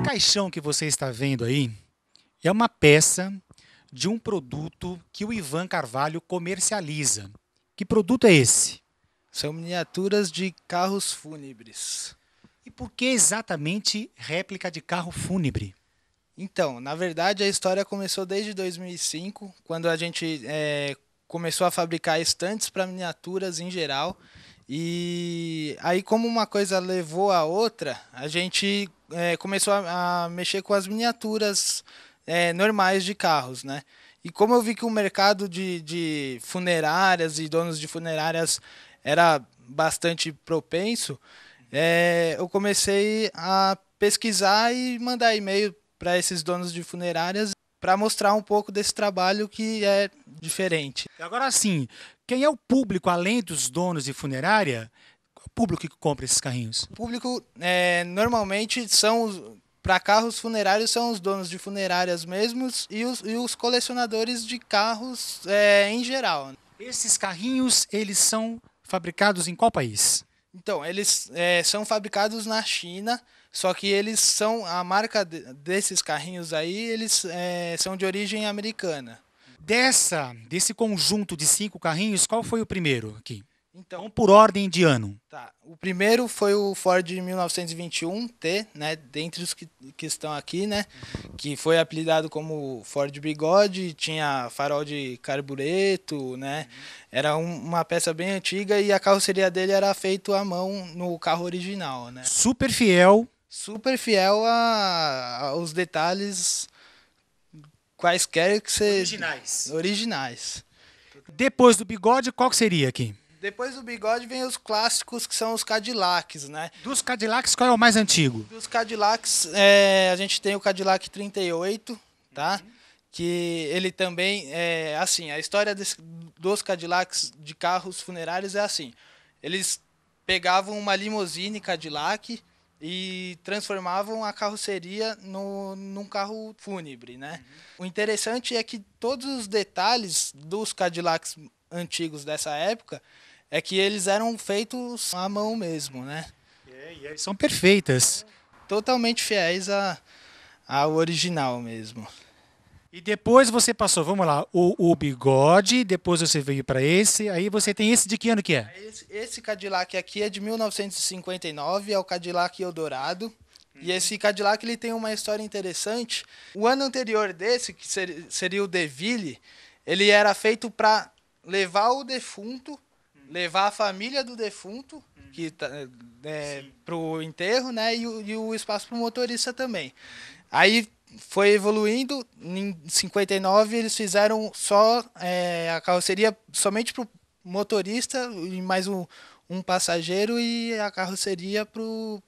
Esse caixão que você está vendo aí é uma peça de um produto que o Ivan Carvalho comercializa. Que produto é esse? São miniaturas de carros fúnebres. E por que exatamente réplica de carro fúnebre? Então, na verdade, a história começou desde 2005, quando a gente é, começou a fabricar estantes para miniaturas em geral. E aí, como uma coisa levou a outra, a gente é, começou a, a, mexer com as miniaturas é, normais de carros, né? E como eu vi que o mercado de, de funerárias e donos de funerárias era bastante propenso, é, eu comecei a pesquisar e mandar e-mail para esses donos de funerárias para mostrar um pouco desse trabalho que é diferente. Agora sim, quem é o público, além dos donos de funerária? O público que compra esses carrinhos? O público, é, normalmente, são para carros funerários são os donos de funerárias mesmos e os, e os colecionadores de carros é, em geral. Esses carrinhos, eles são fabricados em qual país? Então, eles é, são fabricados na China, só que eles são, a marca de, desses carrinhos aí, eles é, são de origem americana. Dessa, desse conjunto de cinco carrinhos, qual foi o primeiro aqui? Então, por ordem de ano. Tá. O primeiro foi o Ford 1921 T, né, dentre os que, que estão aqui, né, que foi apelidado como Ford Bigode, tinha farol de carbureto, né? Era um, uma peça bem antiga e a carroceria dele era feita à mão no carro original, né? Super fiel super fiel a, a, aos detalhes quaisquer que você. Originais. Originais. Depois do bigode, qual que seria aqui? Depois do bigode vem os clássicos que são os Cadillacs, né? Dos Cadillacs, qual é o mais antigo? Dos Cadillacs, é, a gente tem o Cadillac 38, tá? Uhum. Que ele também é assim, a história desse, dos Cadillacs de carros funerários é assim. Eles pegavam uma limousine Cadillac e transformavam a carroceria no, num carro fúnebre, né? Uhum. O interessante é que todos os detalhes dos Cadillacs antigos dessa época é que eles eram feitos à mão mesmo, né? É, e são perfeitas. Totalmente fiéis a, ao original mesmo. E depois você passou, vamos lá, o, o bigode, depois você veio para esse, aí você tem esse de que ano que é? Esse, esse Cadillac aqui é de 1959, é o Cadillac Eldorado. Uhum. E esse Cadillac ele tem uma história interessante. O ano anterior desse, que ser, seria o Deville, ele era feito para levar o defunto, uhum. levar a família do defunto uhum. que tá, é, para o enterro, né? E, e o espaço para o motorista também. Aí foi evoluindo. Em 59 eles fizeram só é, a carroceria somente para o motorista e mais um, um passageiro e a carroceria para o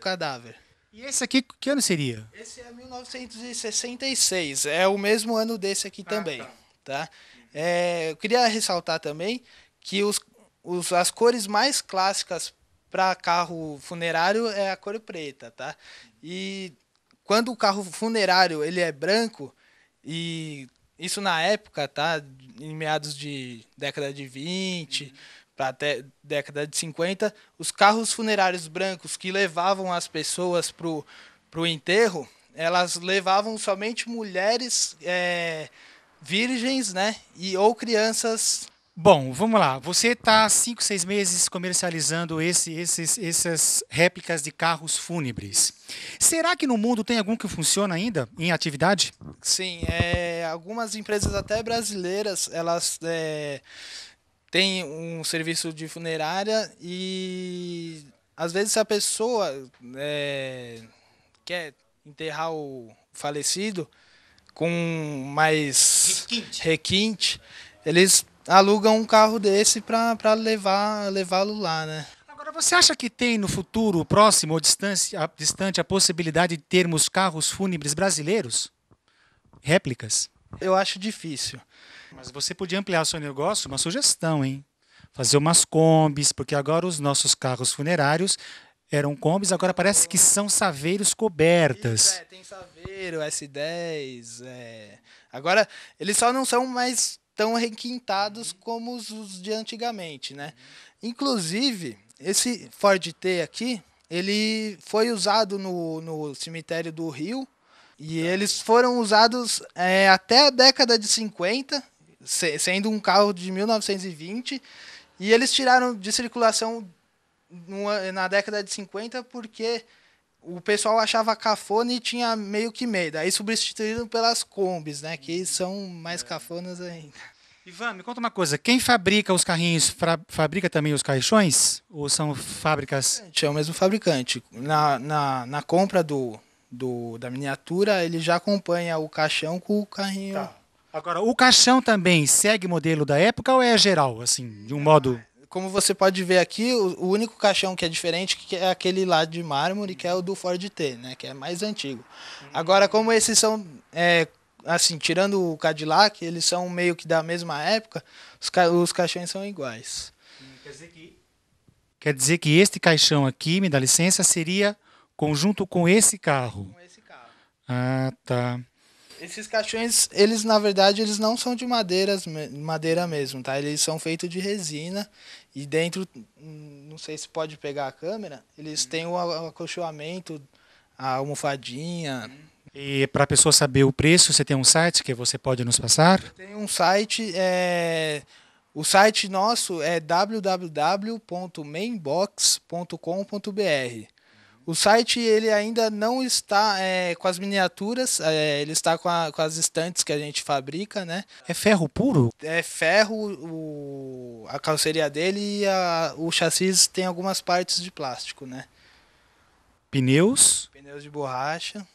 cadáver. cadáver. E esse aqui, que ano seria? Esse é 1966, é o mesmo ano desse aqui ah, também. Tá. tá? É, eu queria ressaltar também que os, os, as cores mais clássicas para carro funerário é a cor preta, tá? E quando o carro funerário ele é branco, e isso na época, tá? Em meados de década de 20 uhum. para até década de 50, os carros funerários brancos que levavam as pessoas pro, pro enterro, elas levavam somente mulheres é, virgens, né? E, ou crianças Bom, vamos lá. Você está há 5, 6 meses comercializando esse, esses, essas réplicas de carros fúnebres. Será que no mundo tem algum que funciona ainda em atividade? Sim, é, algumas empresas até brasileiras, elas é, têm um serviço de funerária e às vezes a pessoa é, quer enterrar o falecido com mais requinte, requinte eles alugam um carro desse para levar levá-lo lá, né? Agora, você acha que tem no futuro próximo ou distante a, distante a possibilidade de termos carros fúnebres brasileiros? Réplicas? Eu acho difícil. Mas você podia ampliar seu negócio, uma sugestão, hein? Fazer umas combis, porque agora os nossos carros funerários eram combis, agora parece que são saveiros cobertas. Isso, é, tem saveiro, S10. É. Agora, eles só não são mais tão requintados uhum. como os, os de antigamente, né? Inclusive, esse Ford T aqui, ele foi usado no, no cemitério do Rio e tá. eles foram usados é, até a década de 50, se, sendo um carro de 1920, e eles tiraram de circulação numa, na década de 50 porque o pessoal achava cafona e tinha meio que medo. Aí substituíram pelas combis, né? Que uhum. são mais é. cafonas ainda. Ivan, me conta uma coisa. Quem fabrica os carrinhos, fabrica também os caixões? Ou são fábricas? É o mesmo fabricante. Na, na, na compra do, do, da miniatura, ele já acompanha o caixão com o carrinho. Tá. Agora, o caixão também segue modelo da época ou é geral, assim, de um é, modo como você pode ver aqui, o, único caixão que é diferente que é aquele lá de mármore, que é o do Ford T, né? Que é mais antigo. Uhum. Agora, como esses são, é, assim, tirando o Cadillac, eles são meio que da mesma época, os, ca os caixões são iguais. Hum, quer dizer, que... Quer dizer que este caixão aqui, me dá licença, seria conjunto com esse carro. Com esse carro. Ah, tá. Esses caixões, eles na verdade, eles não são de madeiras, madeira mesmo, tá? Eles são feitos de resina e dentro, hum, não sei se pode pegar a câmera, eles uhum. têm o acolchoamento, a almofadinha. E para a pessoa saber o preço, você tem um site que você pode nos passar? Tem um site, é... o site nosso é www.mainbox.com.br. O site ele ainda não está é, com as miniaturas, é, ele está com, a, com, as estantes que a gente fabrica, né? É ferro puro? É ferro, o, a calceria dele e a, o chassi tem algumas partes de plástico, né? Pneus? Pneus de borracha.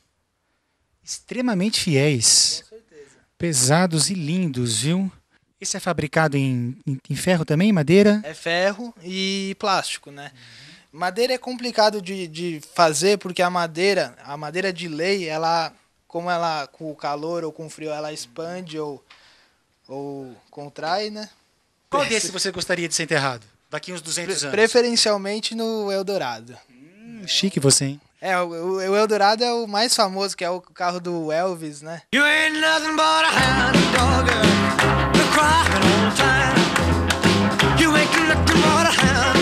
Extremamente fiéis. Com certeza. Pesados e lindos, viu? Esse é fabricado em, em, em ferro também, madeira? É ferro e plástico, né? Uhum. Madeira é complicado de, de fazer porque a madeira, a madeira de lei, ela, como ela com o calor ou com o frio, ela expande ou, ou contrai, né? Qual desse você gostaria de ser enterrado? Daqui uns 200 Pre anos? Preferencialmente no Eldorado. Hum, chique você, hein? É, o, o Eldorado é o mais famoso, que é o carro do Elvis, né? You ain't nothing but a dog, crying all the time. You ain't nothing but a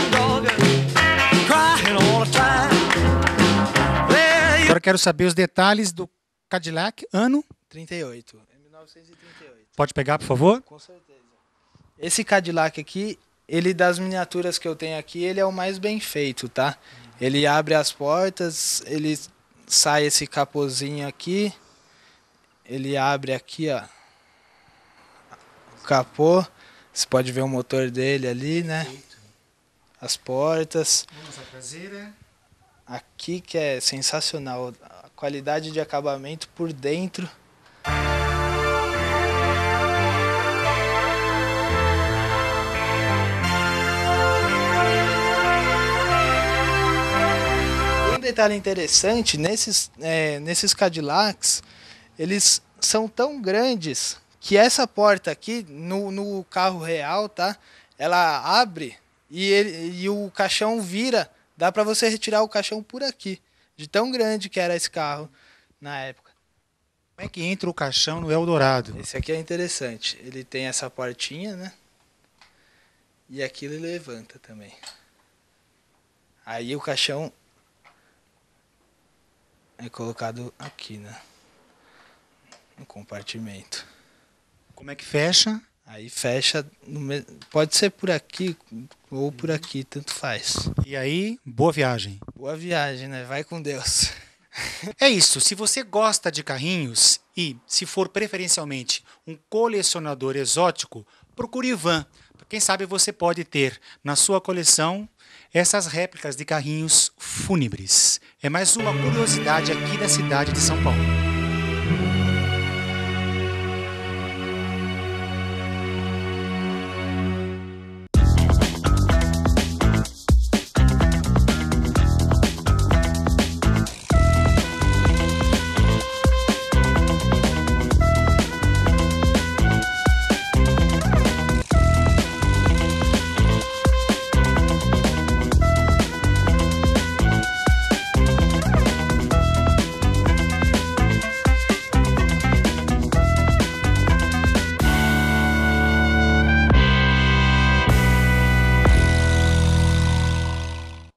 quero saber os detalhes do Cadillac, ano? 38. 1938. Pode pegar, por favor? Com certeza. Esse Cadillac aqui, ele das miniaturas que eu tenho aqui, ele é o mais bem feito, tá? Ele abre as portas, ele sai esse capozinho aqui, ele abre aqui, ó, o capô. Você pode ver o motor dele ali, né? As portas. Vamos à traseira aqui que é sensacional. A qualidade de acabamento por dentro. Um detalhe interessante, nesses, é, nesses Cadillacs, eles são tão grandes que essa porta aqui, no, no carro real, tá? Ela abre e, ele, e o caixão vira Dá para você retirar o caixão por aqui, de tão grande que era esse carro na época. Como é que entra o caixão no Eldorado? Esse aqui é interessante. Ele tem essa portinha, né? E aqui ele levanta também. Aí o caixão é colocado aqui, né? No compartimento. Como é que fecha? Aí fecha, pode ser por aqui ou por uhum. aqui, tanto faz. E aí, boa viagem. Boa viagem, né? Vai com Deus. É isso. Se você gosta de carrinhos e, se for preferencialmente um colecionador exótico, procure Ivan. Quem sabe você pode ter na sua coleção essas réplicas de carrinhos fúnebres. É mais uma curiosidade aqui da cidade de São Paulo.